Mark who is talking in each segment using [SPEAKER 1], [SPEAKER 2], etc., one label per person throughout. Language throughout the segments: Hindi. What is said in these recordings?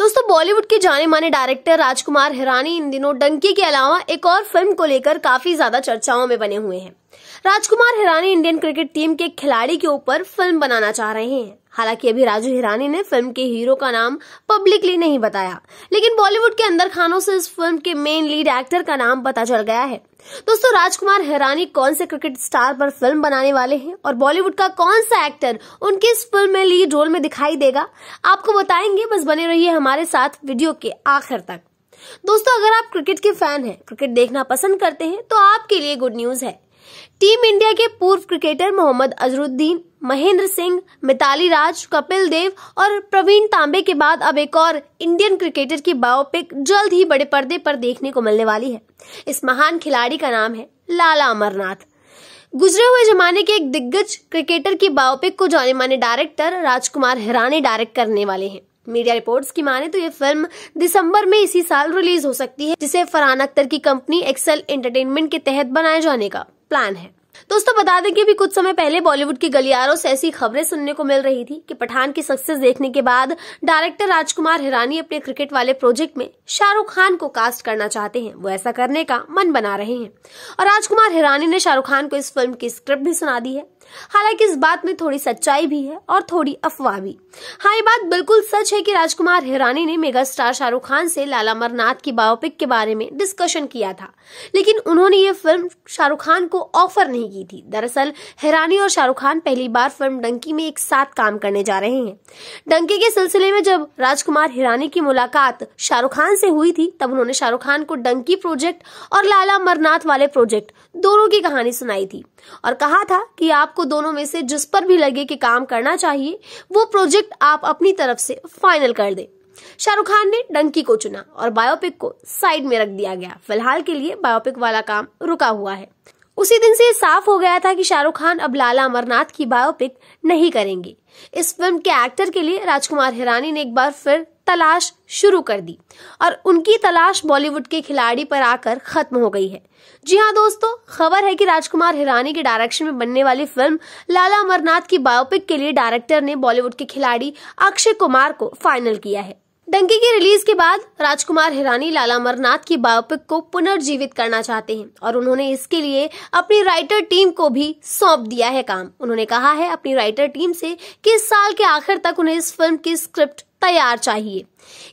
[SPEAKER 1] दोस्तों बॉलीवुड के जाने माने डायरेक्टर राजकुमार हिरानी इन दिनों डंकी के अलावा एक और फिल्म को लेकर काफी ज्यादा चर्चाओं में बने हुए हैं Rajkumar Hirani Indian cricket team के खिलाड़ी के ऊपर फिल्म बनाना चाह रहे हैं हालांकि अभी राजू हिरानी ने फिल्म के हीरो का नाम पब्लिकली नहीं बताया लेकिन बॉलीवुड के अंदर खानों से इस फिल्म के मेन लीड एक्टर का नाम पता चल गया है दोस्तों राजकुमार हिरानी कौन से क्रिकेट स्टार पर फिल्म बनाने वाले हैं और बॉलीवुड का कौन सा एक्टर उनके इस फिल्म में लीड रोल में दिखाई देगा आपको बताएंगे बस बने रहिए हमारे साथ वीडियो के आखिर तक दोस्तों अगर आप क्रिकेट के फैन हैं, क्रिकेट देखना पसंद करते हैं तो आपके लिए गुड न्यूज है टीम इंडिया के पूर्व क्रिकेटर मोहम्मद अजरुद्दीन महेंद्र सिंह मिताली राज कपिल देव और प्रवीण तांबे के बाद अब एक और इंडियन क्रिकेटर की बायोपिक जल्द ही बड़े पर्दे पर देखने को मिलने वाली है इस महान खिलाड़ी का नाम है लाला अमरनाथ गुजरे हुए जमाने के एक दिग्गज क्रिकेटर की बायोपिक को जाने माने डायरेक्टर राजकुमार हिरानी डायरेक्ट करने वाले हैं मीडिया रिपोर्ट्स की माने तो ये फिल्म दिसंबर में इसी साल रिलीज हो सकती है जिसे फरहान अख्तर की कंपनी एक्सेल एंटरटेनमेंट के तहत बनाए जाने का प्लान है दोस्तों बता दें कि अभी कुछ समय पहले बॉलीवुड के गलियारों से ऐसी खबरें सुनने को मिल रही थी कि पठान की सक्सेस देखने के बाद डायरेक्टर राजकुमार हिरानी अपने क्रिकेट वाले प्रोजेक्ट में शाहरुख खान को कास्ट करना चाहते हैं वो ऐसा करने का मन बना रहे हैं और राजकुमार हिरानी ने शाहरुख खान को इस फिल्म की स्क्रिप्ट भी सुना दी है हालांकि इस बात में थोड़ी सच्चाई भी है और थोड़ी अफवाह भी हाँ ये बात बिल्कुल सच है कि राजकुमार हिरानी ने मेगा स्टार शाहरुख खान से लाला अमरनाथ की बायोपिक के बारे में डिस्कशन किया था लेकिन उन्होंने ये फिल्म शाहरुख खान को ऑफर नहीं की थी दरअसल हिरानी और शाहरुख खान पहली बार फिल्म डंकी में एक साथ काम करने जा रहे हैं डंकी के सिलसिले में जब राजकुमार हिरानी की मुलाकात शाहरुख खान से हुई थी तब उन्होंने शाहरुख खान को डंकी प्रोजेक्ट और लाला अमरनाथ वाले प्रोजेक्ट दोनों की कहानी सुनाई थी और कहा था कि आपको दोनों में से जिस पर भी लगे कि काम करना चाहिए वो प्रोजेक्ट आप अपनी तरफ से फाइनल कर दे शाहरुख खान ने डंकी को चुना और बायोपिक को साइड में रख दिया गया फिलहाल के लिए बायोपिक वाला काम रुका हुआ है उसी दिन से साफ हो गया था कि शाहरुख खान अब लाला अमरनाथ की बायोपिक नहीं करेंगे इस फिल्म के एक्टर के लिए राजकुमार हिरानी ने एक बार फिर तलाश शुरू कर दी और उनकी तलाश बॉलीवुड के खिलाड़ी पर आकर खत्म हो गई है जी हाँ दोस्तों खबर है कि राजकुमार हिरानी के डायरेक्शन में बनने वाली फिल्म लाला अमरनाथ की बायोपिक के लिए डायरेक्टर ने बॉलीवुड के खिलाड़ी अक्षय कुमार को फाइनल किया है डंकी की रिलीज के बाद राजकुमार हिरानी लाला अमरनाथ की बायोपिक को पुनर्जीवित करना चाहते हैं और उन्होंने इसके लिए अपनी राइटर टीम को भी सौंप दिया है काम उन्होंने कहा है अपनी राइटर टीम से कि इस साल के आखिर तक उन्हें इस फिल्म की स्क्रिप्ट तैयार चाहिए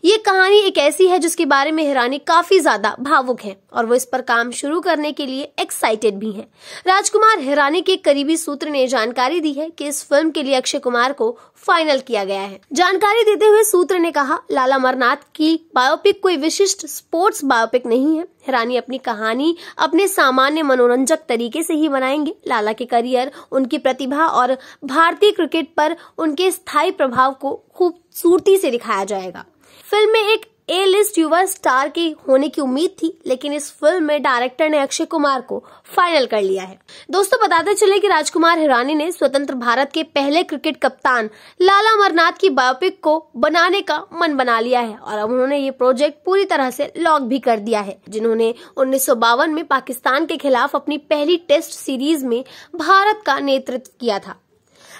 [SPEAKER 1] ये कहानी एक ऐसी है जिसके बारे में हिरानी काफी ज्यादा भावुक है और वो इस पर काम शुरू करने के लिए एक्साइटेड भी हैं। राजकुमार हिरानी के करीबी सूत्र ने जानकारी दी है कि इस फिल्म के लिए अक्षय कुमार को फाइनल किया गया है जानकारी देते हुए सूत्र ने कहा लाला अमरनाथ की बायोपिक कोई विशिष्ट स्पोर्ट्स बायोपिक नहीं है हिरानी अपनी कहानी अपने सामान्य मनोरंजक तरीके से ही बनाएंगे लाला के करियर उनकी प्रतिभा और भारतीय क्रिकेट पर उनके स्थायी प्रभाव को खूबसूरती से दिखाया जाएगा फिल्म में एक ए लिस्ट युवा स्टार के होने की उम्मीद थी लेकिन इस फिल्म में डायरेक्टर ने अक्षय कुमार को फाइनल कर लिया है दोस्तों बताते चले कि राजकुमार हिरानी ने स्वतंत्र भारत के पहले क्रिकेट कप्तान लाला अमरनाथ की बायोपिक को बनाने का मन बना लिया है और अब उन्होंने ये प्रोजेक्ट पूरी तरह से लॉक भी कर दिया है जिन्होंने उन्नीस में पाकिस्तान के खिलाफ अपनी पहली टेस्ट सीरीज में भारत का नेतृत्व किया था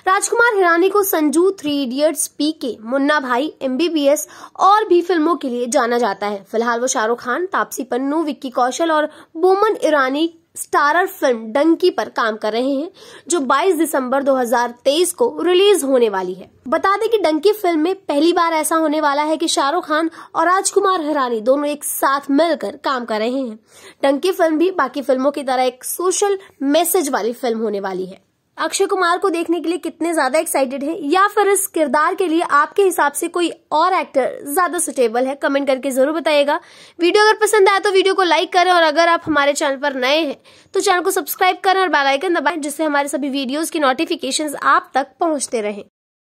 [SPEAKER 1] राजकुमार हिरानी को संजू थ्री इडियट्स पी के मुन्ना भाई एमबीबीएस और भी फिल्मों के लिए जाना जाता है फिलहाल वो शाहरुख खान तापसी पन्नू विक्की कौशल और बोमन ईरानी स्टारर फिल्म डंकी पर काम कर रहे हैं जो 22 दिसंबर 2023 को रिलीज होने वाली है बता दें कि डंकी फिल्म में पहली बार ऐसा होने वाला है कि शाहरुख खान और राजकुमार हिरानी दोनों एक साथ मिलकर काम कर रहे हैं डंकी फिल्म भी बाकी फिल्मों की तरह एक सोशल मैसेज वाली फिल्म होने वाली है अक्षय कुमार को देखने के लिए कितने ज्यादा एक्साइटेड हैं या फिर इस किरदार के लिए आपके हिसाब से कोई और एक्टर ज्यादा सुटेबल है कमेंट करके जरूर बताइएगा वीडियो अगर पसंद आया तो वीडियो को लाइक करें और अगर आप हमारे चैनल पर नए हैं तो चैनल को सब्सक्राइब करें और बेलाइकन दबाएं जिससे हमारे सभी वीडियोज की नोटिफिकेशन आप तक पहुंचते रहें